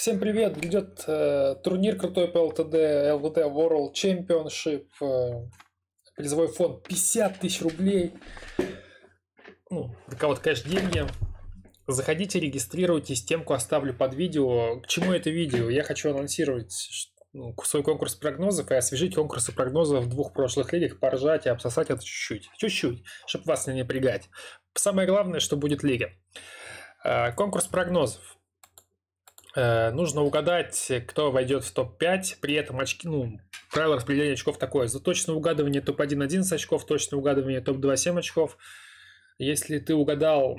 Всем привет! Идет э, турнир крутой по ЛТД, ЛВТ World Championship. Э, призовой фонд 50 тысяч рублей. Ну, для кого-то, конечно, деньги. Заходите, регистрируйтесь, темку оставлю под видео. К чему это видео? Я хочу анонсировать ну, свой конкурс прогнозов и освежить конкурсы прогнозов в двух прошлых лигах, поржать и обсосать это чуть-чуть. Чуть-чуть, чтобы вас не напрягать. Самое главное, что будет лига. Э, конкурс прогнозов. Э, нужно угадать, кто войдет в топ-5, при этом очки, ну, правило распределения очков такое. За точное угадывание топ-1 11 очков, точное угадывание топ-2 7 очков. Если ты угадал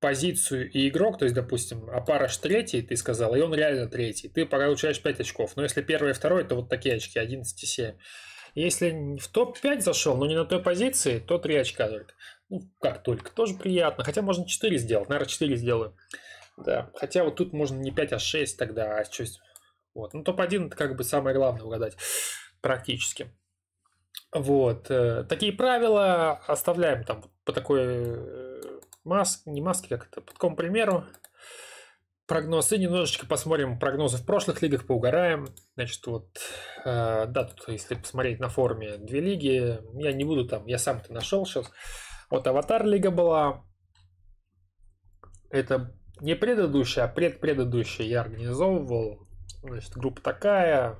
позицию и игрок, то есть, допустим, Апараш третий, ты сказал, и он реально третий, ты получаешь 5 очков. Но если первый и второй, то вот такие очки, 11 и 7. Если в топ-5 зашел, но не на той позиции, то 3 очка только. Ну, как только, тоже приятно. Хотя можно 4 сделать, наверное, 4 сделаю. Да. Хотя вот тут можно не 5, а 6 тогда, а 6. Вот. Ну, топ-1 это как бы самое главное угадать практически. Вот. Э, такие правила оставляем там по такой э, маске, не маске, как это, по такому примеру. Прогноз. И немножечко посмотрим прогнозы в прошлых лигах, поугараем. Значит, вот, э, да, тут, если посмотреть на форуме две лиги, я не буду там, я сам-то нашел сейчас. Вот Аватар лига была. Это не предыдущий, а предпредыдущий я организовывал. Значит, группа такая,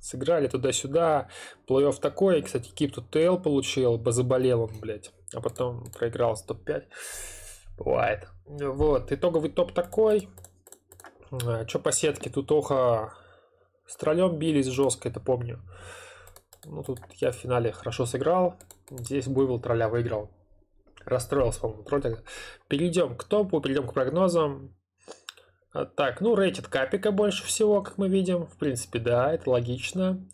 сыграли туда-сюда, плей-офф такой. Кстати, Кип тут ТЛ получил, заболел он, блядь, а потом проиграл топ 105. Бывает. Вот, итоговый топ такой. Э, Че по сетке, тут Оха с троллем бились жестко, это помню. Ну, тут я в финале хорошо сыграл. Здесь Буйвол тролля выиграл расстроился, по-моему, троллинг. Перейдем к топу, перейдем к прогнозам. А, так, ну, рейтинг капика больше всего, как мы видим. В принципе, да, это логично.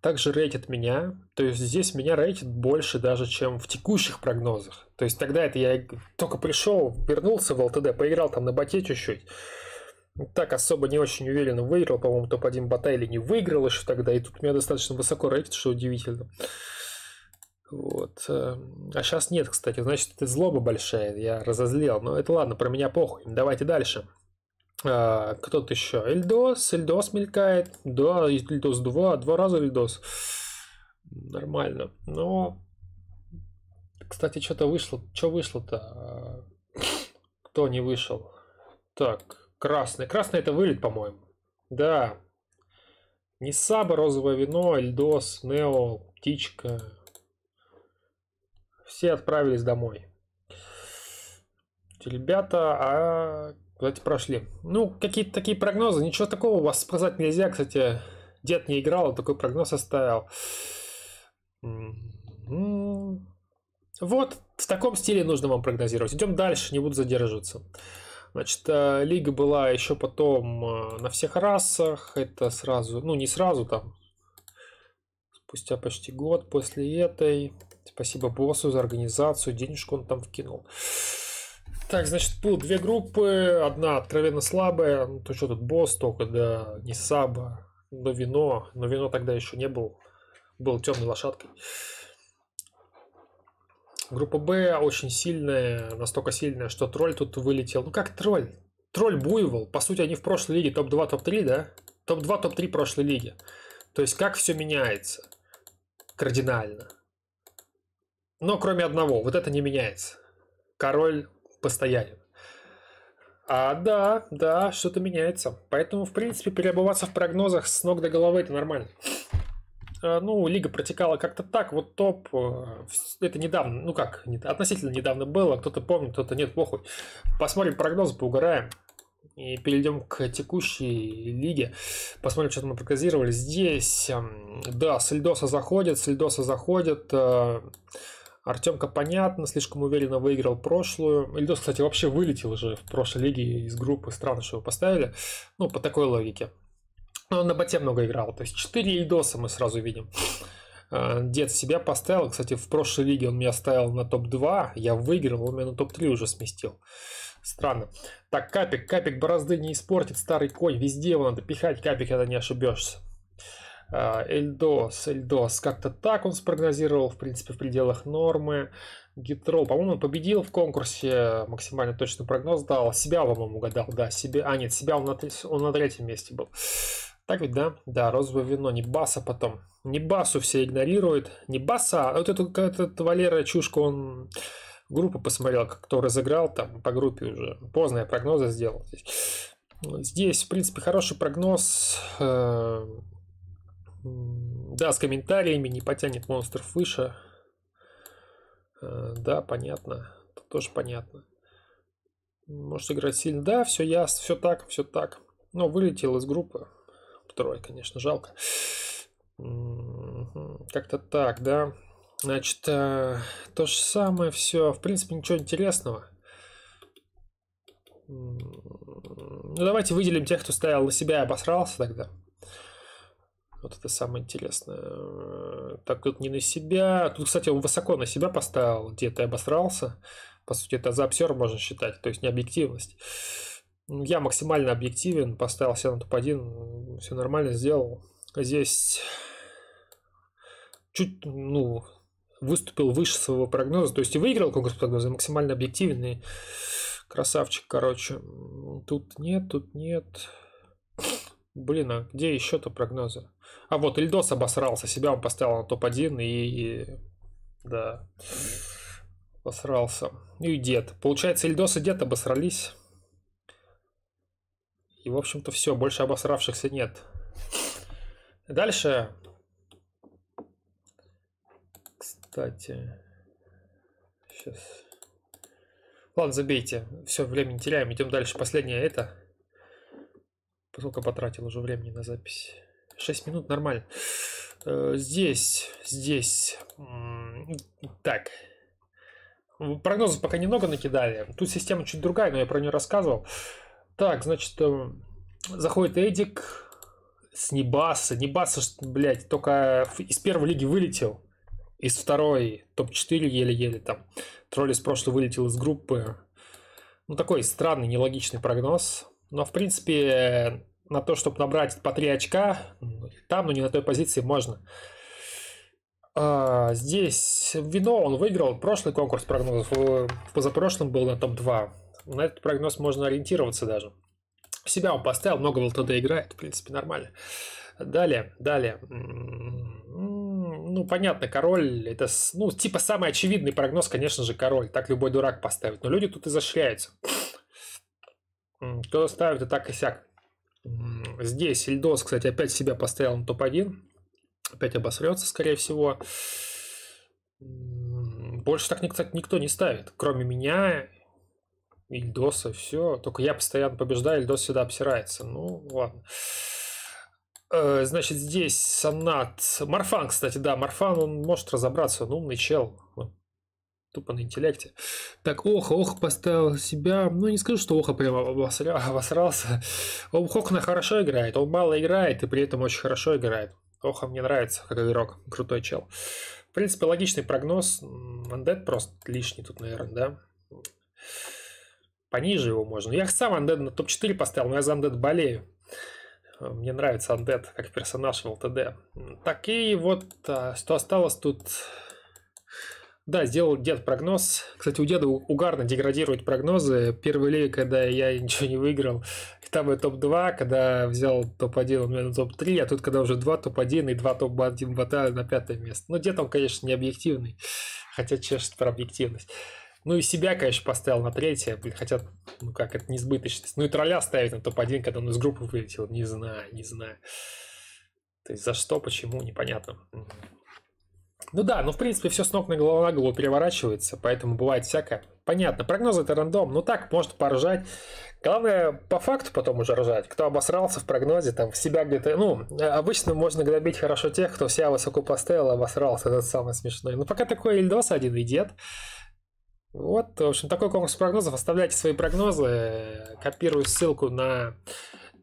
Также рейтит меня, то есть здесь меня рейтит больше даже, чем в текущих прогнозах. То есть тогда это я только пришел, вернулся в ЛТД, поиграл там на боте чуть-чуть. Так особо не очень уверенно выиграл, по-моему, топ-1 бота или не выиграл еще тогда. И тут меня достаточно высоко рейтит, что удивительно может. Эм, а сейчас нет, кстати, значит, это злоба большая, я разозлил. Но ну, это ладно, про меня похуй. Давайте дальше. А, кто то еще? Эльдос, Эльдос мелькает. Да, Эльдос два, два раза Эльдос. Нормально. Но, кстати, что-то вышло. Что вышло-то? А, кто не вышел? Так, красный. Красный это вылет, по-моему. Да. Не саба, розовое вино, Эльдос, Нео, птичка, все отправились домой. Ребята, а куда прошли. Ну, какие-то такие прогнозы. Ничего такого у вас сказать нельзя. Кстати, дед не играл, а такой прогноз оставил. Вот, в таком стиле нужно вам прогнозировать. Идем дальше, не буду задерживаться. Значит, э, лига была еще потом э, на всех расах. Это сразу, ну не сразу там, спустя почти год после этой. Спасибо боссу за организацию, денежку он там вкинул. Так, значит, было две группы. Одна откровенно слабая. Ну, то что тут босс только, да, не саба. Но вино. Но вино тогда еще не был. Был темной лошадкой. Группа Б очень сильная. Настолько сильная, что тролль тут вылетел. Ну как тролль? Тролль Буйвол. По сути, они в прошлой лиге топ-2, топ-3, да? Топ-2, топ-3 прошлой лиги. То есть как все меняется кардинально. Но кроме одного, вот это не меняется. Король постоянен. А, да, да, что-то меняется. Поэтому, в принципе, переобуваться в прогнозах с ног до головы это нормально. А, ну, лига протекала как-то так, вот топ, э, это недавно, ну как, относительно недавно было, кто-то помнит, кто-то нет, похуй. Посмотрим прогнозы, поугараем и перейдем к текущей лиге. Посмотрим, что мы прогнозировали. Здесь, эм, да, Сельдоса заходит, Сельдоса заходит. Э, Артемка, понятно, слишком уверенно выиграл прошлую. Ильдос, кстати, вообще вылетел же в прошлой лиге из группы. Странно, что его поставили. Ну, по такой логике. Но он на боте много играл. То есть 4 Ильдоса мы сразу видим. Э, дед себя поставил. Кстати, в прошлой лиге он меня ставил на топ-2. Я выиграл, он меня на топ-3 уже сместил. Странно. Так, Капик. Капик борозды не испортит. Старый конь. Везде его надо пихать. Капик, это не ошибешься. А, Эльдос, Эльдос, как-то так он спрогнозировал, в принципе, в пределах нормы. Гитрол, по-моему, победил в конкурсе, максимально точно прогноз дал. Себя, по-моему, угадал, да, себе. А, нет, себя он на, он на третьем месте был. Так ведь, да? Да, розовое вино, не баса потом. Не басу все игнорируют. Не баса, а вот этот, этот Валера Чушка, он группу посмотрел, кто разыграл там по группе уже. Поздние прогнозы сделал здесь. Здесь, в принципе, хороший прогноз. Э, да, с комментариями не потянет монстров выше. Э, да, понятно. Тут тоже понятно. Может играть сильно. Да, все ясно, все так, все так. Но ну, вылетел из группы. Второй, конечно, жалко. Как-то так, да. Значит, э, то же самое все. В принципе, ничего интересного. Ну, давайте выделим тех, кто стоял на себя и обосрался тогда. Вот это самое интересное. Э, так тут не на себя. Тут, кстати, он высоко на себя поставил, где-то обосрался. По сути, это за обсер можно считать, то есть не объективность. Ну, я максимально объективен, поставил себя на топ-1, все нормально сделал. Здесь чуть, ну, выступил выше своего прогноза, то есть и выиграл конкурс прогноза, максимально объективный. Красавчик, короче. Тут нет, тут нет. Блин, а где еще-то прогнозы? А вот Ильдос обосрался, себя он поставил на топ-1 и... и... Да. Обосрался. Ну и дед. Получается, Ильдос и дед обосрались. И, в общем-то, все. Больше обосравшихся нет. Дальше. Кстати. Сейчас. Ладно, забейте. Все, время не теряем. Идем дальше. Последнее это сколько потратил уже времени на запись? 6 минут, нормально. Э, здесь, здесь. Так. Прогнозов пока немного накидали. Тут система чуть другая, но я про нее рассказывал. Так, значит, э, заходит Эдик с Небаса. Небаса, блять, только из первой лиги вылетел. Из второй топ-4 еле-еле там. Тролли с прошлой вылетел из группы. Ну, такой странный, нелогичный прогноз. Но, в принципе, на то, чтобы набрать по 3 очка. Ну, там, но не на той позиции можно. А, здесь Вино, он выиграл прошлый конкурс прогнозов. В э, позапрошлом был на топ-2. На этот прогноз можно ориентироваться даже. Себя он поставил, много в ЛТД играет, в принципе, нормально. Далее, далее. М-м-м, ну, понятно, король это, ну, типа самый очевидный прогноз, конечно же, король. Так любой дурак поставит. Но люди тут изощряются. Кто ставит и так и сяк. Здесь Ильдос, кстати, опять себя поставил на топ-1. Опять обосрется, скорее всего. Больше так, кстати, никто не ставит. Кроме меня, Ильдоса, все. Только я постоянно побеждаю, Ильдос всегда обсирается. Ну, ладно. Э, значит, здесь Санат. Марфан, кстати, да, Марфан, он может разобраться, он умный чел тупо на интеллекте. Так, ох, ох, поставил себя. Ну, не скажу, что Оха прям обосра... обосрался. он Охна хорошо играет, он мало играет и при этом очень хорошо играет. Оха мне нравится как игрок, крутой чел. В принципе, логичный прогноз. Undead просто лишний тут, наверное, да? Пониже его можно. Я сам Undead на топ-4 поставил, но я за Undead болею. Мне нравится Undead как персонаж в ЛТД. Так, и вот а, что осталось тут да, сделал дед прогноз. Кстати, у деда угарно деградируют прогнозы. Первый лей, когда я ничего не выиграл, и там я топ-2, когда взял топ-1, у меня на топ-3, а тут когда уже 2 топ-1 и 2 топ-1 бота на пятое место. Но ну, дед он, конечно, не объективный, хотя чешет про объективность. Ну и себя, конечно, поставил на третье, блин, хотя, ну как, это несбыточность. Ну и тролля ставить на топ-1, когда он из группы вылетел, не знаю, не знаю. То есть за что, почему, непонятно. Ну да, ну в принципе все с ног на голову на голову переворачивается, поэтому бывает всякое. Понятно, прогнозы это рандом, ну так, может поржать. Главное, по факту потом уже ржать. Кто обосрался в прогнозе, там, в себя где-то... Ну, обычно можно гнобить хорошо тех, кто себя высоко поставил, обосрался, это самое смешное. Но пока такой Ильдос один идет. Вот, в общем, такой конкурс прогнозов. Оставляйте свои прогнозы. Копирую ссылку на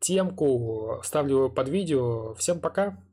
темку, вставлю под видео. Всем пока!